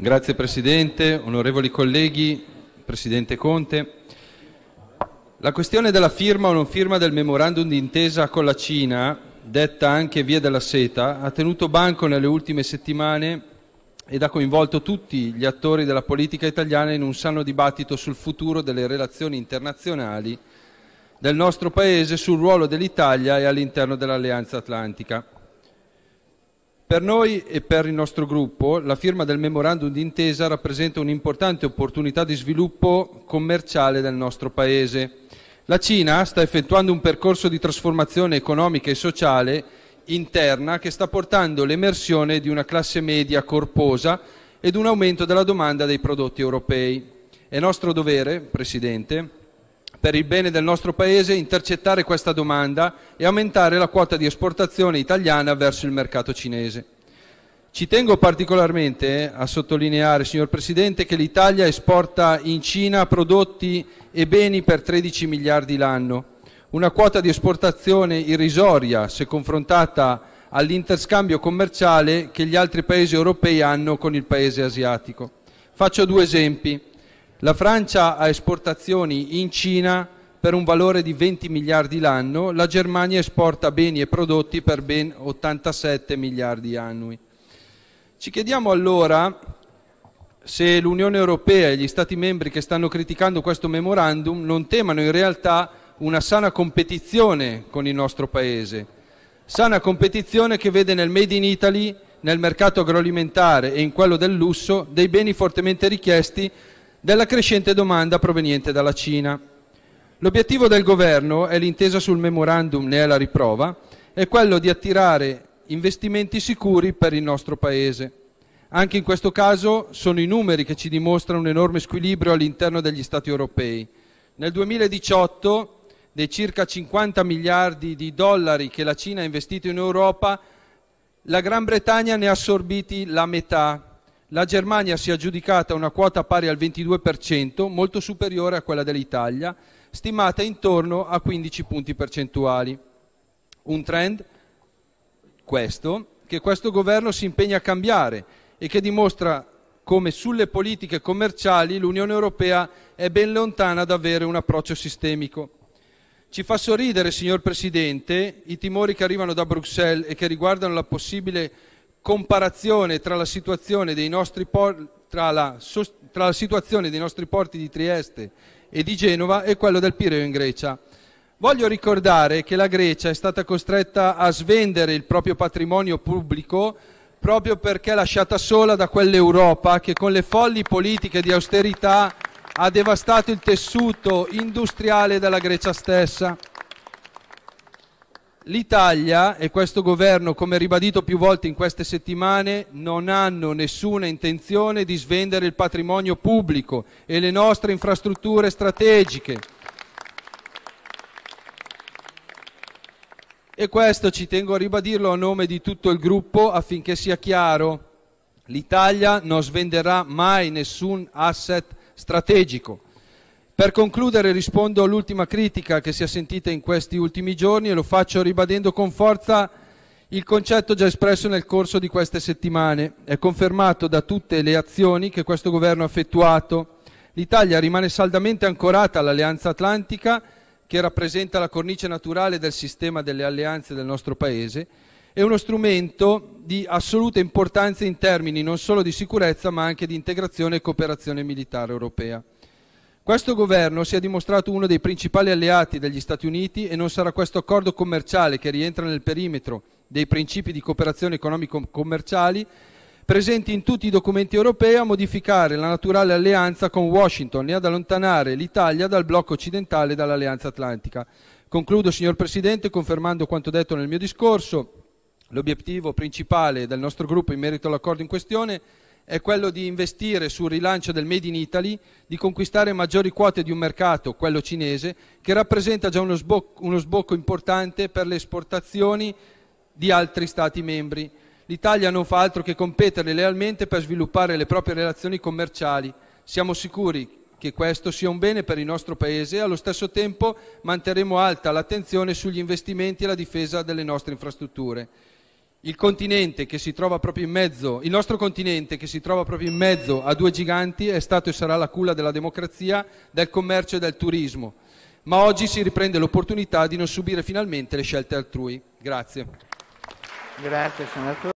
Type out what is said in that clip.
Grazie Presidente, onorevoli colleghi, Presidente Conte. La questione della firma o non firma del memorandum d'intesa con la Cina, detta anche Via della Seta, ha tenuto banco nelle ultime settimane ed ha coinvolto tutti gli attori della politica italiana in un sano dibattito sul futuro delle relazioni internazionali del nostro Paese, sul ruolo dell'Italia e all'interno dell'Alleanza Atlantica. Per noi e per il nostro gruppo la firma del memorandum d'intesa rappresenta un'importante opportunità di sviluppo commerciale del nostro Paese. La Cina sta effettuando un percorso di trasformazione economica e sociale interna che sta portando l'emersione di una classe media corposa ed un aumento della domanda dei prodotti europei. È nostro dovere, Presidente, per il bene del nostro Paese, intercettare questa domanda e aumentare la quota di esportazione italiana verso il mercato cinese. Ci tengo particolarmente a sottolineare, signor Presidente, che l'Italia esporta in Cina prodotti e beni per 13 miliardi l'anno, una quota di esportazione irrisoria se confrontata all'interscambio commerciale che gli altri paesi europei hanno con il paese asiatico. Faccio due esempi. La Francia ha esportazioni in Cina per un valore di 20 miliardi l'anno, la Germania esporta beni e prodotti per ben 87 miliardi annui. Ci chiediamo allora se l'Unione Europea e gli Stati membri che stanno criticando questo memorandum non temano in realtà una sana competizione con il nostro Paese, sana competizione che vede nel Made in Italy, nel mercato agroalimentare e in quello del lusso dei beni fortemente richiesti della crescente domanda proveniente dalla Cina. L'obiettivo del governo, e l'intesa sul memorandum ne è la riprova, è quello di attirare investimenti sicuri per il nostro Paese. Anche in questo caso sono i numeri che ci dimostrano un enorme squilibrio all'interno degli Stati europei. Nel 2018 dei circa 50 miliardi di dollari che la Cina ha investito in Europa, la Gran Bretagna ne ha assorbiti la metà, la Germania si è aggiudicata una quota pari al 22%, molto superiore a quella dell'Italia, stimata intorno a 15 punti percentuali. Un trend, questo, che questo governo si impegna a cambiare e che dimostra come sulle politiche commerciali l'Unione Europea è ben lontana da avere un approccio sistemico. Ci fa sorridere, signor Presidente, i timori che arrivano da Bruxelles e che riguardano la possibile comparazione tra la situazione dei nostri porti tra la, tra la, situazione dei nostri porti di Trieste e di Genova e quello del Pireo in Grecia. Voglio ricordare che la Grecia è stata costretta a svendere il proprio patrimonio pubblico proprio perché lasciata sola da quell'Europa che con le folli politiche di austerità ha devastato il tessuto industriale della Grecia stessa. L'Italia e questo governo, come ribadito più volte in queste settimane, non hanno nessuna intenzione di svendere il patrimonio pubblico e le nostre infrastrutture strategiche. E questo ci tengo a ribadirlo a nome di tutto il gruppo affinché sia chiaro, l'Italia non svenderà mai nessun asset strategico. Per concludere rispondo all'ultima critica che si è sentita in questi ultimi giorni e lo faccio ribadendo con forza il concetto già espresso nel corso di queste settimane. È confermato da tutte le azioni che questo governo ha effettuato. L'Italia rimane saldamente ancorata all'Alleanza Atlantica, che rappresenta la cornice naturale del sistema delle alleanze del nostro Paese, è uno strumento di assoluta importanza in termini non solo di sicurezza ma anche di integrazione e cooperazione militare europea. Questo governo si è dimostrato uno dei principali alleati degli Stati Uniti e non sarà questo accordo commerciale che rientra nel perimetro dei principi di cooperazione economico-commerciali presenti in tutti i documenti europei a modificare la naturale alleanza con Washington e ad allontanare l'Italia dal blocco occidentale e dall'alleanza atlantica. Concludo, signor Presidente, confermando quanto detto nel mio discorso. L'obiettivo principale del nostro gruppo in merito all'accordo in questione è è quello di investire sul rilancio del Made in Italy, di conquistare maggiori quote di un mercato, quello cinese, che rappresenta già uno sbocco, uno sbocco importante per le esportazioni di altri Stati membri. L'Italia non fa altro che competere lealmente per sviluppare le proprie relazioni commerciali. Siamo sicuri che questo sia un bene per il nostro Paese e allo stesso tempo manterremo alta l'attenzione sugli investimenti e la difesa delle nostre infrastrutture il continente che si trova proprio in mezzo, il nostro continente che si trova proprio in mezzo a due giganti è stato e sarà la culla della democrazia, del commercio e del turismo. Ma oggi si riprende l'opportunità di non subire finalmente le scelte altrui. Grazie. Grazie